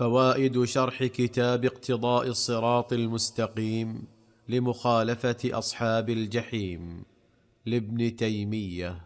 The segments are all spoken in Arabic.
فوائد شرح كتاب اقتضاء الصراط المستقيم لمخالفه اصحاب الجحيم لابن تيميه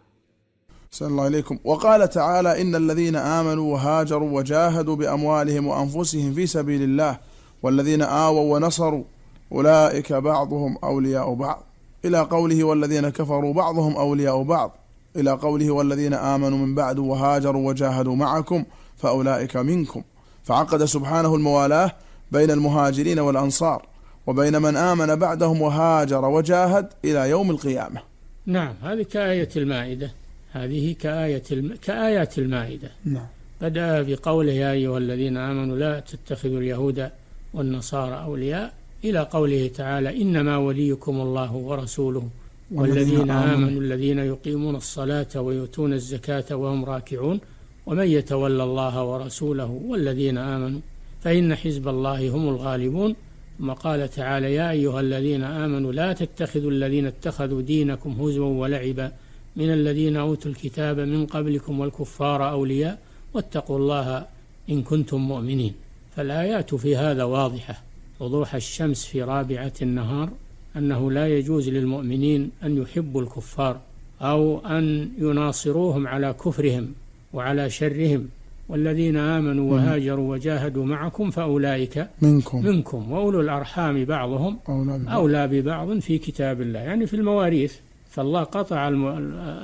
صلى الله عليكم وقال تعالى ان الذين امنوا وهاجروا وجاهدوا باموالهم وانفسهم في سبيل الله والذين اووا ونصروا اولئك بعضهم اولياء بعض الى قوله والذين كفروا بعضهم اولياء بعض الى قوله والذين امنوا من بعد وهاجروا وجاهدوا معكم فاولئك منكم فعقد سبحانه الموالاة بين المهاجرين والأنصار وبين من آمن بعدهم وهاجر وجاهد إلى يوم القيامة نعم هذه كآية المائدة هذه كآية الم... كآيات المائدة نعم بدأ بقوله يا أيها الذين آمنوا لا تتخذوا اليهود والنصارى أولياء إلى قوله تعالى إنما وليكم الله ورسوله والذين آمنوا الذين يقيمون الصلاة ويؤتون الزكاة وهم راكعون ومن يتول الله ورسوله والذين آمنوا فإن حزب الله هم الغالبون ثم قال تعالى يا أيها الذين آمنوا لا تتخذوا الذين اتخذوا دينكم هزوا ولعبا من الذين أوتوا الكتاب من قبلكم والكفار أولياء واتقوا الله إن كنتم مؤمنين فالآيات في هذا واضحة وضوح الشمس في رابعة النهار أنه لا يجوز للمؤمنين أن يحبوا الكفار أو أن يناصروهم على كفرهم وعلى شرهم والذين آمنوا وهاجروا وجاهدوا معكم فأولئك منكم منكم وأولو الأرحام بعضهم أولى ببعض, أولى ببعض في كتاب الله يعني في المواريث فالله قطع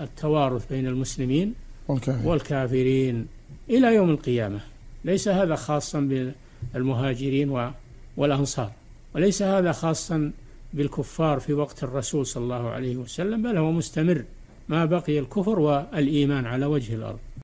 التوارث بين المسلمين والكافرين, والكافرين إلى يوم القيامة ليس هذا خاصا بالمهاجرين والأنصار وليس هذا خاصا بالكفار في وقت الرسول صلى الله عليه وسلم بل هو مستمر ما بقي الكفر والإيمان على وجه الأرض